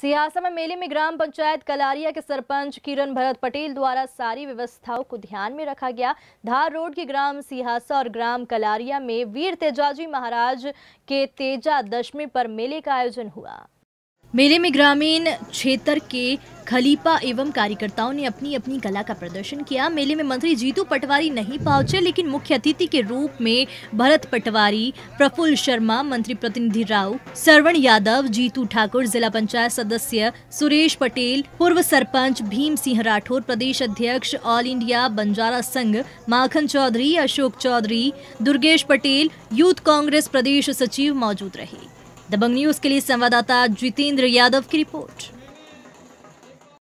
सियासा में मेले में ग्राम पंचायत कलारिया के सरपंच किरण भरत पटेल द्वारा सारी व्यवस्थाओं को ध्यान में रखा गया धार रोड के ग्राम सिहासा और ग्राम कलारिया में वीर तेजाजी महाराज के तेजा दशमी पर मेले का आयोजन हुआ मेले में ग्रामीण क्षेत्र के खलीपा एवं कार्यकर्ताओं ने अपनी अपनी कला का प्रदर्शन किया मेले में मंत्री जीतू पटवारी नहीं पहुंचे लेकिन मुख्य अतिथि के रूप में भरत पटवारी प्रफुल्ल शर्मा मंत्री प्रतिनिधि राव सरवण यादव जीतू ठाकुर जिला पंचायत सदस्य सुरेश पटेल पूर्व सरपंच भीम सिंह राठौर प्रदेश अध्यक्ष all India Banjara Sangh Makhan Chaudhary Ashok Chaudhary Durgesh Patel youth Congress प्रदेश सचिव मौजूद रहे दबंग न्यूज के लिए संवाददाता जितेंद्र यादव की रिपोर्ट